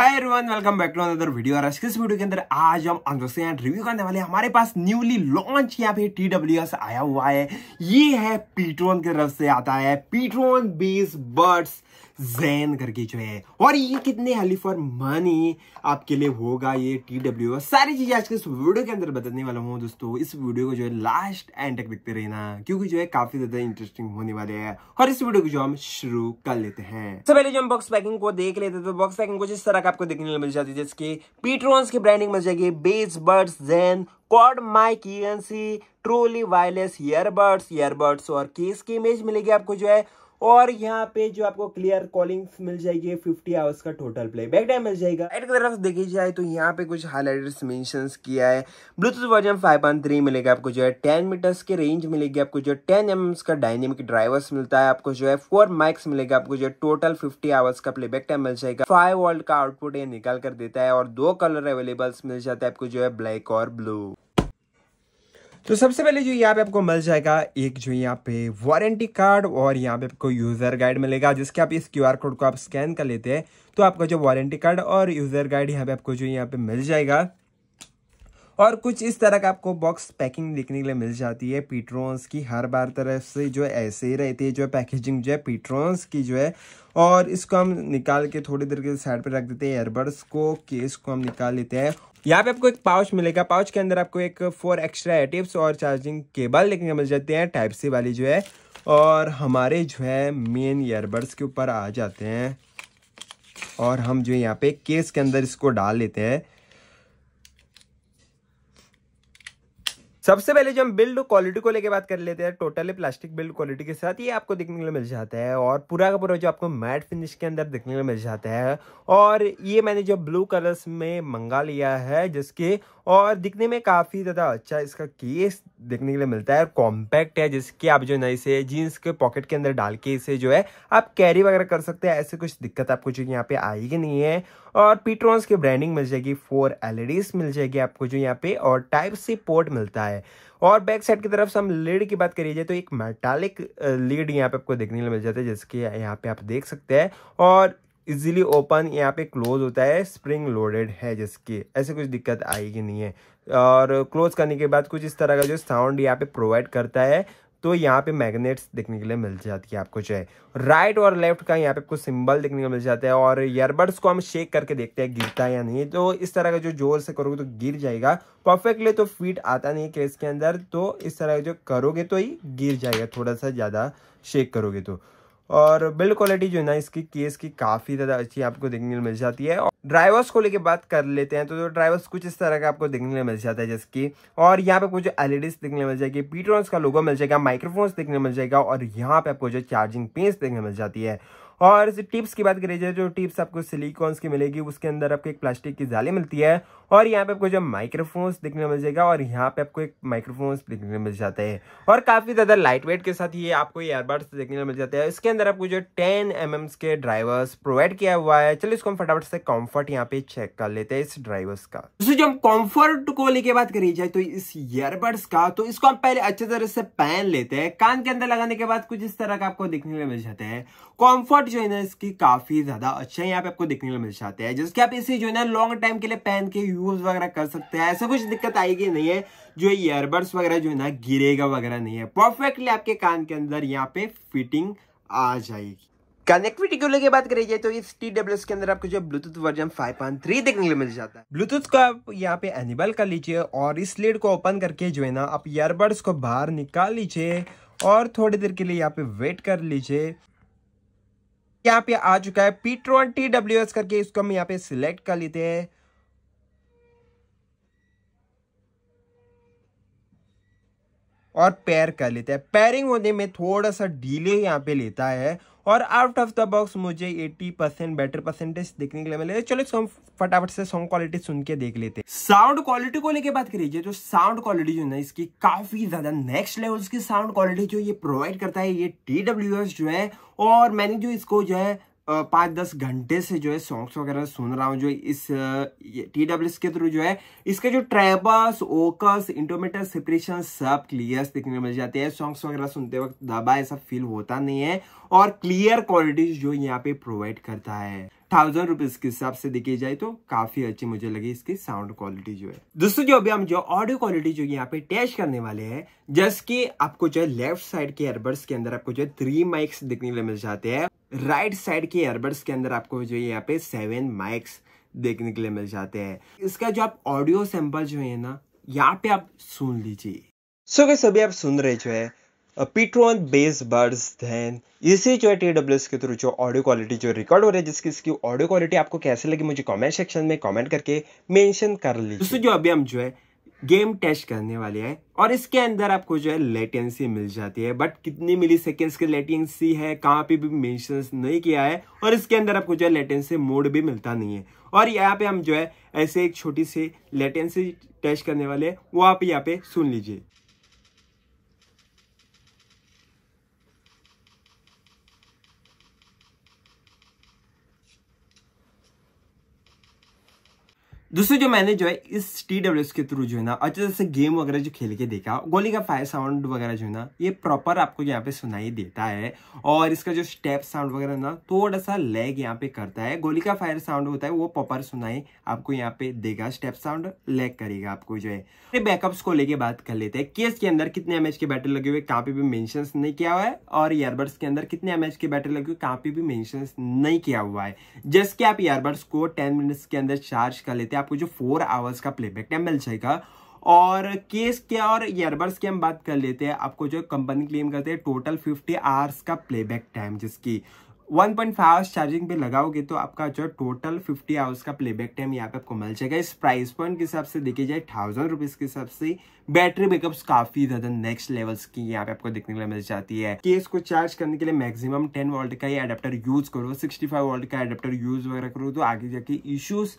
I everyone welcome back to another video और इस video के अंदर आज हम अनबॉक्सिंग एंड रिव्यू करने वाले हैं हमारे पास न्यूली लॉन्च यहाँ पे टी आया हुआ है ये है पीट्रोन की तरफ से आता है पीट्रोन बेस बर्ड्स जैन करके जो है और ये कितने हेल्दी फॉर मनी आपके लिए होगा ये टी डब्ल्यू सारी चीज़ें आज के इस वीडियो के अंदर बताने वाला हूँ दोस्तों इस वीडियो को जो है लास्ट एंड तक देखते रहना क्योंकि जो है काफी ज़्यादा इंटरेस्टिंग होने वाले है और इस वीडियो को जो हम शुरू कर लेते हैं सबसे पहले जो हम बॉक्स पैकिंग को देख लेते तो बॉक्स पैकिंग को जिस तरह का आपको देखने मिल जाती है जिसकी पीट्रॉन्स की ब्रांडिंग मिल जाएगी bass buds Zen quad mic ENC truly wireless earbuds earbuds और केस की इमेज मिलेगी आपको जो है और यहाँ पे जो आपको क्लियर कॉलिंग मिल जाएगी फिफ्टी आवर्स का टोटल प्ले बैक टाइम मिल जाएगा एट की तरफ देखी जाए तो यहाँ पे कुछ हाईलाइटर्स मैं किया है Bluetooth version five point three मिलेगा आपको जो है टेन मीटर्स की रेंज मिलेगी आपको जो है टेन एम का डायनेमिक ड्राइवर्स मिलता है आपको जो है फोर माइक्स मिलेगा आपको जो है टोटल फिफ्टी आवर्स का बैक टाइम मिल जाएगा फाइव वर्ल्ड का आउटपुट ये निकाल कर देता है और दो कलर अवेलेबल्स मिल जाता है आपको जो है ब्लैक और ब्लू तो सबसे पहले जो यहाँ पे आपको मिल जाएगा एक जो यहाँ पे वारंटी कार्ड और यहाँ पे आपको यूज़र गाइड मिलेगा जिसके आप इस क्यूआर कोड को आप स्कैन कर लेते हैं तो आपका जो वारंटी कार्ड और यूज़र गाइड यहाँ पे आपको जो यहाँ पे मिल जाएगा और कुछ इस तरह का आपको बॉक्स पैकिंग देखने के लिए मिल जाती है पीट्रोन्स की हर बार तरफ से जो ऐसे ही रहती है जो पैकेजिंग जो है पीट्रोन्स की जो है और इसको हम निकाल के थोड़ी देर के साइड पर रख देते हैं एयरबड्स को केस को हम निकाल लेते हैं यहाँ पे आपको एक पाउच मिलेगा पाउच के अंदर आपको एक फोर एक्स्ट्रा एटिप्स और चार्जिंग केबल देखने को मिल जाते हैं टाइप सी वाली जो है और हमारे जो है मेन ईयरबड्स के ऊपर आ जाते हैं और हम जो यहाँ पे केस के अंदर इसको डाल लेते हैं सबसे पहले जो हम बिल्ड क्वालिटी को लेकर बात कर लेते हैं टोटली प्लास्टिक बिल्ड क्वालिटी के साथ ये आपको देखने के लिए मिल जाता है और पूरा का पूरा जो आपको मैट फिनिश के अंदर देखने के लिए मिल जाता है और ये मैंने जो ब्लू कलर्स में मंगा लिया है जिसके और दिखने में काफ़ी ज़्यादा अच्छा इसका केस देखने के लिए मिलता है और कॉम्पैक्ट है जिसके आप जो है इसे जीन्स के पॉकेट के अंदर डाल के इसे जो है आप कैरी वगैरह कर सकते हैं ऐसे कुछ दिक्कत आपको जो यहाँ पे आएगी नहीं है और पीट्रॉन्स की ब्रांडिंग मिल जाएगी फोर एल e मिल जाएगी आपको जो यहाँ पे और टाइप सी पोर्ट मिलता है और बैक साइड की तरफ से हम लीड की बात करिए तो एक मेटालिक लीड यहाँ पे आपको देखने के लिए मिल जाता है जिसके यहाँ पे आप देख सकते हैं और इजीली ओपन यहाँ पे क्लोज होता है स्प्रिंग लोडेड है जिसकी ऐसे कुछ दिक्कत आएगी नहीं है और क्लोज करने के बाद कुछ इस तरह का जो साउंड यहाँ पे प्रोवाइड करता है तो यहाँ पे मैग्नेट्स देखने के लिए मिल जाती है आपको चाहे राइट और लेफ्ट का यहाँ पे आपको सिंबल देखने को मिल जाता है और ईयरबड्स को हम शेक करके देखते हैं गिरता है या नहीं तो इस तरह का जो जोर से करोगे तो गिर जाएगा परफेक्टली तो फिट आता नहीं है केस के अंदर तो इस तरह का जो करोगे तो ही गिर जाएगा थोड़ा सा ज़्यादा शेक करोगे तो और बिल्ड क्वालिटी जो है ना इसकी केस की काफ़ी ज़्यादा अच्छी आपको देखने को मिल जाती है और ड्राइवर्स को लेके बात कर लेते हैं तो, जो ड्राइवर्स कुछ इस तरह का आपको देखने को मिल जाता है जिसकी और यहाँ पे कुछ एल देखने मिल जाएगी पीट्रॉन्स का लोगो मिल जाएगा माइक्रोफोन्स देखने मिल जाएगा और यहाँ पे आपको जो चार्जिंग पेंस देखने मिल जाती है और टिप्स की बात जाए जो टिप्स आपको सिलीकॉन्स की मिलेगी उसके अंदर आपको एक प्लास्टिक की जाली मिलती है और यहाँ पे आपको जो माइक्रोफोन्स देखने मिल जाएगा और यहाँ पे आपको एक माइक्रोफोन्स देखने मिल जाते हैं और काफ़ी ज़्यादा लाइट वेट के साथ ये आपको एयरबड्स देखने मिल जाते हैं इसके अंदर आपको जो टेन एम mm के ड्राइवर्स प्रोवाइड किया हुआ है चलिए इसको हम फटाफट से कॉम्फर्ट यहाँ पे चेक कर लेते हैं इस ड्राइवर्स का जो हम कॉम्फर्ट को लेके बात करी जाए तो इस ईयरबड्स का तो इसको हम पहले अच्छे तरह से पहन लेते हैं कान के अंदर लगाने के बाद कुछ इस तरह का आपको देखने को मिल जाता है कॉम्फर्ट जो है ना इसकी काफ़ी ज़्यादा अच्छा है यहाँ पे आपको देखने को मिल जाते हैं जिसके आप इसे जो है ना लॉन्ग टाइम के लिए पहन के यूज वगैरह कर सकते हैं ऐसा कुछ दिक्कत आएगी नहीं है जो ईयरबड्स वगैरह जो है ना गिरेगा वगैरह नहीं है परफेक्टली आपके कान के अंदर यहाँ पे फिटिंग आ जाएगी कनेक्टिविटी को लेकर बात करी जाए तो इस टी डब्ल्यू के अंदर आपको जो ब्लूटूथ वर्जन 5.3 देखने के लिए मिल जाता है ब्लूटूथ को आप यहाँ पे एनेबल कर लीजिए और इस लीड को ओपन करके जो है ना आप ईयरबड्स को बाहर निकाल लीजिए और थोड़ी देर के लिए यहाँ पे वेट कर लीजिए यहाँ पे आ चुका है पीट्रोन टी करके इसको हम यहाँ पे सिलेक्ट कर लेते हैं और पैर कर लेता है पैरिंग होने में थोड़ा सा डीले यहाँ पे लेता है और आउट ऑफ द बॉक्स मुझे 80 परसेंट बेटर परसेंटेज देखने के लिए मिले चलो हम फटाफट से सॉन्ग क्वालिटी सुन के देख लेते हैं साउंड क्वालिटी को लेके बात करिए जो साउंड क्वालिटी जो है इसकी काफी ज्यादा नेक्स्ट लेवल्स की साउंड क्वालिटी जो ये प्रोवाइड करता है ये टी जो है और मैंने जो इसको जो है पाँच दस घंटे से जो है सॉन्ग्स वगैरह सुन रहा हूँ जो इस टी डब्ल्यू के थ्रू जो है इसके जो ट्रेबस ओकस इंटोमेटर सेपरेशन सब क्लियर देखने मिल जाते हैं सॉन्ग्स वगैरह सुनते वक्त दबा ऐसा फील होता नहीं है और क्लियर क्वालिटीज जो यहाँ पे प्रोवाइड करता है थाउजेंड रुपीज के हिसाब से देखी जाए तो काफी अच्छी मुझे लगी इसकी साउंड क्वालिटी जो है दोस्तों जो अभी हम जो ऑडियो क्वालिटी जो यहाँ पे टेस्ट करने वाले हैं जस्ट की आपको जो है लेफ्ट साइड के एयरबड्स के अंदर आपको जो है थ्री माइक्स देखने के मिल जाते हैं राइट साइड के एयरबड्स के अंदर आपको जो है यहाँ पे सेवन माइक्स देखने के लिए मिल जाते हैं इसका जो आप ऑडियो सैंपल जो है ना यहाँ पे आप सुन लीजिए सो so, अभी आप सुन रहे जो है पीट्रोन बेस बर्ड्स धैन इसी जो है टी डब्ल्यू एस के थ्रू जो ऑडियो क्वालिटी जो रिकॉर्ड हो रही है जिसकी इसकी ऑडियो क्वालिटी आपको कैसे लगी मुझे कमेंट सेक्शन में कमेंट करके मेंशन कर लीजिए दोस्तों जो अभी हम जो है गेम टेस्ट करने वाले हैं और इसके अंदर आपको जो है लेटेंसी मिल जाती है बट कितनी मिली सेकेंड्स की लेटेंसी है कहाँ पे भी मेंशन नहीं किया है और इसके अंदर आपको जो है लेटेंसी मोड भी मिलता नहीं है और यहाँ पे हम जो है ऐसे एक छोटी सी लेटेंसी टेस्ट करने वाले हैं वो आप यहाँ पे सुन लीजिए दोस्तों जो मैंने जो है इस टी डब्ल्यू के थ्रू जो है ना अच्छे से गेम वगैरह जो खेल के देखा गोली का फायर साउंड वगैरह जो है ना ये प्रॉपर आपको यहाँ पे सुनाई देता है और इसका जो स्टेप साउंड वगैरह ना थोड़ा सा लैग यहाँ पे करता है गोली का फायर साउंड होता है वो प्रॉपर सुनाई आपको यहाँ पे देगा स्टेप साउंड लैग करेगा आपको जो है बैकअप्स को लेके बात कर लेते हैं केस के अंदर कितने एम के बैटरी लगे हुए कहाँ पे भी मैंशन नहीं किया हुआ है और ईयरबड्स के अंदर कितने एम के बैटरी लगे हुए कहाँ पे भी मैंशन नहीं किया हुआ है जस्ट आप ईयरबड्स को टेन मिनट्स के अंदर चार्ज कर लेते हैं आपको जो फोर आवर्स का प्लेबैक टाइम मिल जाएगा और केस के और ईयरबड्स की हम बात कर लेते हैं आपको जो कंपनी क्लेम करते हैं टोटल फिफ्टी आवर्स का प्लेबैक टाइम जिसकी 1.5 पॉइंट आवर्स चार्जिंग पे लगाओगे तो आपका जो टोटल 50 आवर्स का प्लेबैक टाइम यहाँ पे आपको मिल जाएगा इस प्राइस पॉइंट के हिसाब से देखिए जाए थाउजेंड रुपीज़ के हिसाब से बैटरी बैकअप्स काफ़ी ज़्यादा नेक्स्ट लेवल्स की यहाँ पे आपको देखने के लिए मिल जाती है केस को चार्ज करने के लिए मैक्सिमम 10 वोल्ट का ही अडेप्टर यूज़ करो 65 वोल्ट का अडेप्टर यूज़ वगैरह करो तो आगे जाके इश्यूज़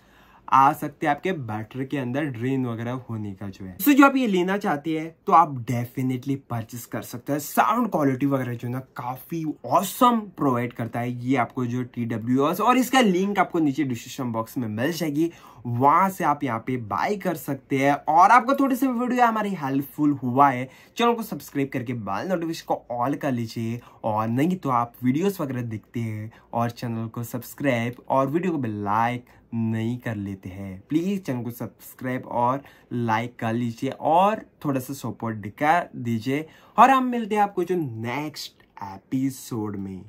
आ सकते हैं आपके बैटर के अंदर ड्रेन वगैरह होने का जो है तो जो आप ये लेना चाहते हैं तो आप डेफिनेटली परचेस कर सकते हैं साउंड क्वालिटी वगैरह जो ना काफी औसम प्रोवाइड करता है ये आपको जो टी डब्ल्यू और इसका लिंक आपको नीचे डिस्क्रिप्शन बॉक्स में मिल जाएगी वहां से आप यहाँ पे बाय कर सकते हैं और आपको थोड़ी से वीडियो हमारी हेल्पफुल हुआ है चैनल को सब्सक्राइब करके बाल नोटिफिकेशन को ऑल कर लीजिए और नहीं तो आप वीडियोस वगैरह देखते हैं और चैनल को सब्सक्राइब और वीडियो को भी लाइक नहीं कर लेते हैं प्लीज़ चैनल को सब्सक्राइब और लाइक कर लीजिए और थोड़ा सा सपोर्ट दिखा दीजिए और हम मिलते हैं आपको जो नेक्स्ट एपिसोड में